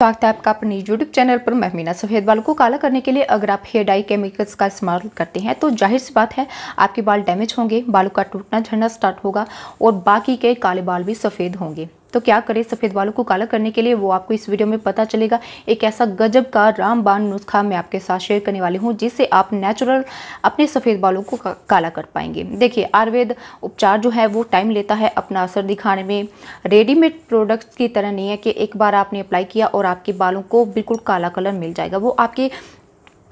स्वागत है आपका अपने यूट्यूब चैनल पर महमीना सफ़ेद बाल को काला करने के लिए अगर आप हेयर डाई केमिकल्स का इस्तेमाल करते हैं तो जाहिर सी बात है आपके बाल डैमेज होंगे बालों का टूटना झड़ना स्टार्ट होगा और बाकी के काले बाल भी सफ़ेद होंगे तो क्या करें सफ़ेद बालों को काला करने के लिए वो आपको इस वीडियो में पता चलेगा एक ऐसा गजब का रामबान नुस्खा मैं आपके साथ शेयर करने वाली हूँ जिससे आप नेचुरल अपने सफ़ेद बालों को काला कर पाएंगे देखिए आयुर्वेद उपचार जो है वो टाइम लेता है अपना असर दिखाने में रेडीमेड प्रोडक्ट्स की तरह नहीं है कि एक बार आपने अप्लाई किया और आपके बालों को बिल्कुल काला कलर मिल जाएगा वो आपके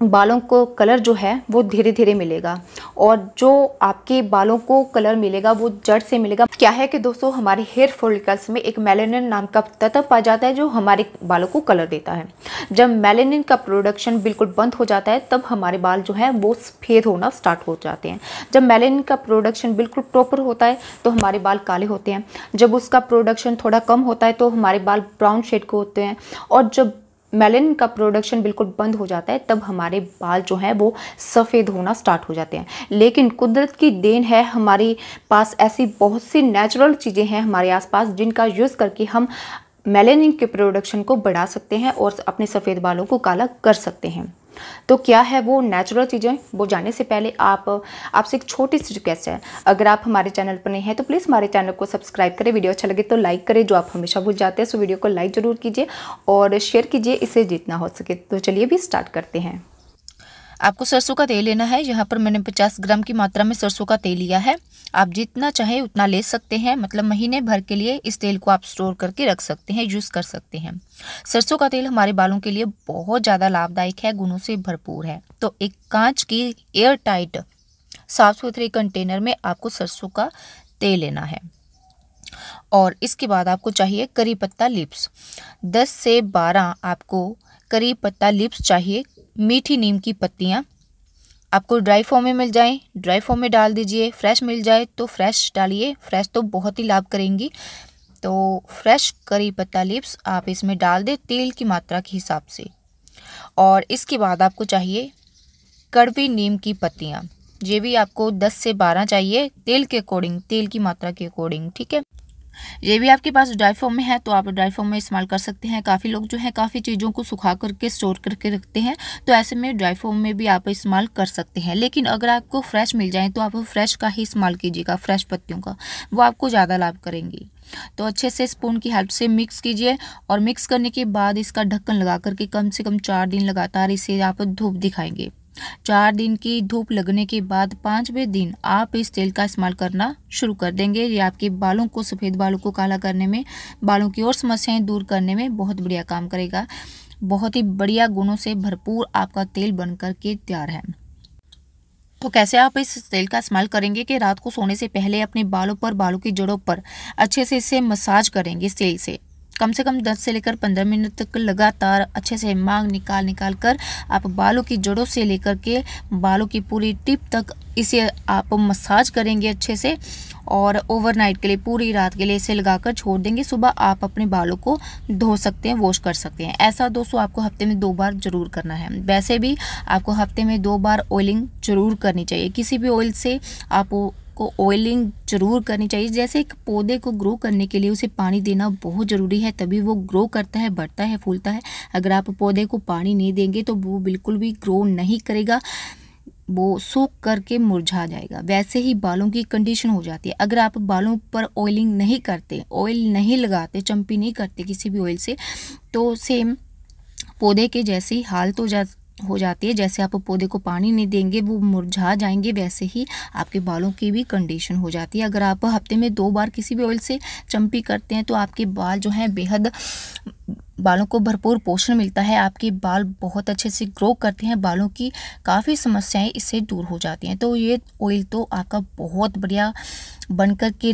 बालों को कलर जो है वो धीरे धीरे मिलेगा और जो आपके बालों को कलर मिलेगा वो जड़ से मिलेगा क्या है कि दोस्तों हमारे हेयर फोलिकल्स में एक मेलेनिन नाम का तत्व आ जाता है जो हमारे बालों को कलर देता है जब मेलेनिन का प्रोडक्शन बिल्कुल बंद हो जाता है तब हमारे बाल जो है वो सफ़ेद होना स्टार्ट हो जाते हैं जब मेलेनिन का प्रोडक्शन बिल्कुल प्रॉपर होता है तो हमारे बाल काले होते हैं जब उसका प्रोडक्शन थोड़ा कम होता है तो हमारे बाल ब्राउन शेड के होते हैं और जब मेलन का प्रोडक्शन बिल्कुल बंद हो जाता है तब हमारे बाल जो हैं वो सफ़ेद होना स्टार्ट हो जाते हैं लेकिन कुदरत की देन है हमारे पास ऐसी बहुत सी नेचुरल चीज़ें हैं हमारे आसपास जिनका यूज़ करके हम मेलेनिन के प्रोडक्शन को बढ़ा सकते हैं और अपने सफ़ेद बालों को काला कर सकते हैं तो क्या है वो नेचुरल चीज़ें वो जाने से पहले आप आपसे एक छोटी सी रिक्वेस्ट है अगर आप हमारे चैनल पर नहीं हैं तो प्लीज़ हमारे चैनल को सब्सक्राइब करें वीडियो अच्छा लगे तो लाइक करें जो आप हमेशा भूल जाते हैं सो वीडियो को लाइक ज़रूर कीजिए और शेयर कीजिए इसे जितना हो सके तो चलिए भी स्टार्ट करते हैं आपको सरसों का तेल लेना है यहाँ पर मैंने 50 ग्राम की मात्रा में सरसों का तेल लिया है आप जितना चाहे उतना ले सकते हैं मतलब महीने भर के लिए इस तेल को आप स्टोर करके रख सकते हैं यूज़ कर सकते हैं सरसों का तेल हमारे बालों के लिए बहुत ज़्यादा लाभदायक है गुणों से भरपूर है तो एक कांच की एयर टाइट साफ सुथरे कंटेनर में आपको सरसों का तेल लेना है और इसके बाद आपको चाहिए करी पत्ता लिप्स दस से बारह आपको करी पत्ता लिप्स चाहिए मीठी नीम की पत्तियाँ आपको ड्राई फॉर्म में मिल जाए ड्राई फॉर्म में डाल दीजिए फ्रेश मिल जाए तो फ्रेश डालिए फ्रेश तो बहुत ही लाभ करेंगी तो फ्रेश करी पत्ता लिप्स आप इसमें डाल दें तेल की मात्रा के हिसाब से और इसके बाद आपको चाहिए कड़वी नीम की पत्तियाँ ये भी आपको 10 से 12 चाहिए तेल के अकॉर्डिंग तेल की मात्रा के अकॉर्डिंग ठीक है ये भी आपके पास ड्राई फॉर्म में है तो आप ड्राई फॉर्म में इस्तेमाल कर सकते हैं काफ़ी लोग जो है काफ़ी चीज़ों को सुखा करके स्टोर करके रखते हैं तो ऐसे में ड्राई फॉर्म में भी आप इस्तेमाल कर सकते हैं लेकिन अगर आपको फ्रेश मिल जाए तो आप फ्रेश का ही इस्तेमाल कीजिएगा फ्रेश पत्तियों का वो आपको ज़्यादा लाभ करेंगी तो अच्छे से स्पून की हेल्प से मिक्स कीजिए और मिक्स करने के बाद इसका ढक्कन लगा करके कम से कम चार दिन लगातार इसे आप धूप दिखाएंगे चार दिन की धूप लगने के बाद पांचवे दिन आप इस तेल का इस्तेमाल करना शुरू कर देंगे ये आपके बालों को सफ़ेद बालों को काला करने में बालों की और समस्याएं दूर करने में बहुत बढ़िया काम करेगा बहुत ही बढ़िया गुणों से भरपूर आपका तेल बन कर के तैयार है तो कैसे आप इस तेल का इस्तेमाल करेंगे कि रात को सोने से पहले अपने बालों पर बालों की जड़ों पर अच्छे से इसे मसाज करेंगे इस तेल से कम से कम 10 से लेकर 15 मिनट तक लगातार अच्छे से मांग निकाल निकाल कर आप बालों की जड़ों से लेकर के बालों की पूरी टिप तक इसे आप मसाज करेंगे अच्छे से और ओवरनाइट के लिए पूरी रात के लिए इसे लगाकर छोड़ देंगे सुबह आप अपने बालों को धो सकते हैं वॉश कर सकते हैं ऐसा दोस्तों आपको हफ्ते में दो बार ज़रूर करना है वैसे भी आपको हफ्ते में दो बार ऑयलिंग ज़रूर करनी चाहिए किसी भी ऑयल से आप आपको ऑयलिंग जरूर करनी चाहिए जैसे एक पौधे को ग्रो करने के लिए उसे पानी देना बहुत ज़रूरी है तभी वो ग्रो करता है बढ़ता है फूलता है अगर आप पौधे को पानी नहीं देंगे तो वो बिल्कुल भी ग्रो नहीं करेगा वो सूख करके मुरझा जाएगा वैसे ही बालों की कंडीशन हो जाती है अगर आप बालों पर ऑयलिंग नहीं करते ऑयल नहीं लगाते चम्पी नहीं करते किसी भी ऑयल से तो सेम पौधे के जैसी हालत हो जा हो जाती है जैसे आप पौधे को पानी नहीं देंगे वो मुरझा जाएंगे वैसे ही आपके बालों की भी कंडीशन हो जाती है अगर आप हफ्ते में दो बार किसी भी ऑयल से चम्पी करते हैं तो आपके बाल जो हैं बेहद बालों को भरपूर पोषण मिलता है आपके बाल बहुत अच्छे से ग्रो करते हैं बालों की काफ़ी समस्याएं इससे दूर हो जाती हैं तो ये ऑयल तो आपका बहुत बढ़िया बनकर के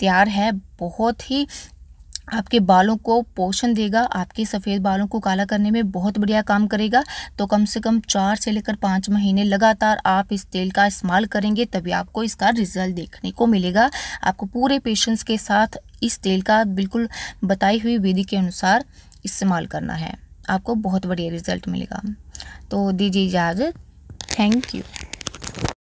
तैयार है बहुत ही आपके बालों को पोषण देगा आपके सफ़ेद बालों को काला करने में बहुत बढ़िया काम करेगा तो कम से कम चार से लेकर पाँच महीने लगातार आप इस तेल का इस्तेमाल करेंगे तभी आपको इसका रिजल्ट देखने को मिलेगा आपको पूरे पेशेंस के साथ इस तेल का बिल्कुल बताई हुई विधि के अनुसार इस्तेमाल करना है आपको बहुत बढ़िया रिजल्ट मिलेगा तो दीजिए इजाज़त थैंक यू